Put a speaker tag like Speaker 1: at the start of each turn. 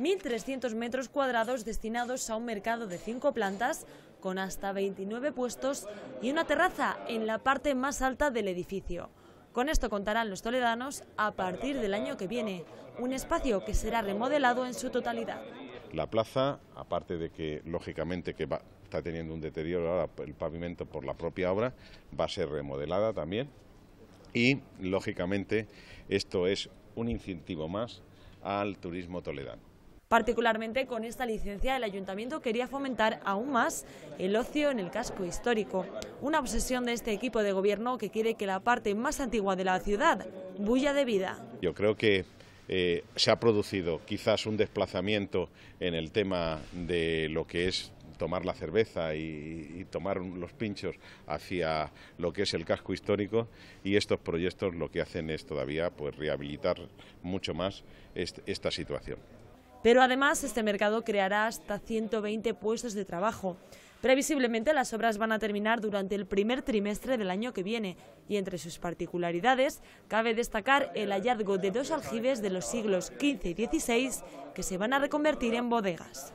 Speaker 1: 1.300 metros cuadrados destinados a un mercado de cinco plantas con hasta 29 puestos y una terraza en la parte más alta del edificio. Con esto contarán los toledanos a partir del año que viene, un espacio que será remodelado en su totalidad.
Speaker 2: La plaza, aparte de que lógicamente que está teniendo un deterioro ahora el pavimento por la propia obra, va a ser remodelada también y lógicamente esto es un incentivo más al turismo toledano.
Speaker 1: Particularmente con esta licencia, el ayuntamiento quería fomentar aún más el ocio en el casco histórico. Una obsesión de este equipo de gobierno que quiere que la parte más antigua de la ciudad bulla de vida.
Speaker 2: Yo creo que eh, se ha producido quizás un desplazamiento en el tema de lo que es tomar la cerveza y, tomar los pinchos hacia lo que es el casco histórico y estos proyectos lo que hacen es todavía pues rehabilitar mucho más esta situación.
Speaker 1: Pero además este mercado creará hasta 120 puestos de trabajo. Previsiblemente las obras van a terminar durante el primer trimestre del año que viene y entre sus particularidades cabe destacar el hallazgo de dos aljibes de los siglos XV y XVI que se van a reconvertir en bodegas.